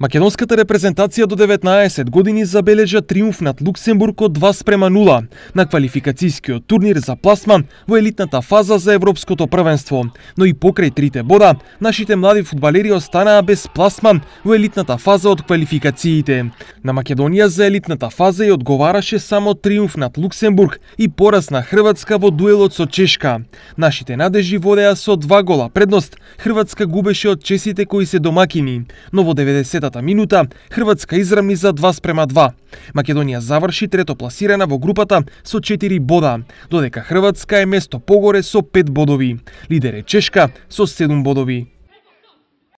Македонската репрезентација до 19 години забележа триумф над Луксембург од 2 спрема 0 на квалификацискиот турнир за пласман во елитната фаза за Европското првенство. Но и покрај трите бода, нашите млади фудбалери останаа без пласман во елитната фаза од квалификациите. На Македонија за елитната фаза и одговараше само триумф над Луксембург и пораз на Хрватска во дуелот со Чешка. Нашите надежи водеа со два гола предност, Хрватска губеше од чесите кои се домакини, но во 90 70-та минута Хрватска израмни за 2 спрема 2. Македонија заврши трето пласирана во групата со 4 бода, додека Хрватска е место погоре со 5 бодови. Лидер е Чешка со 7 бодови.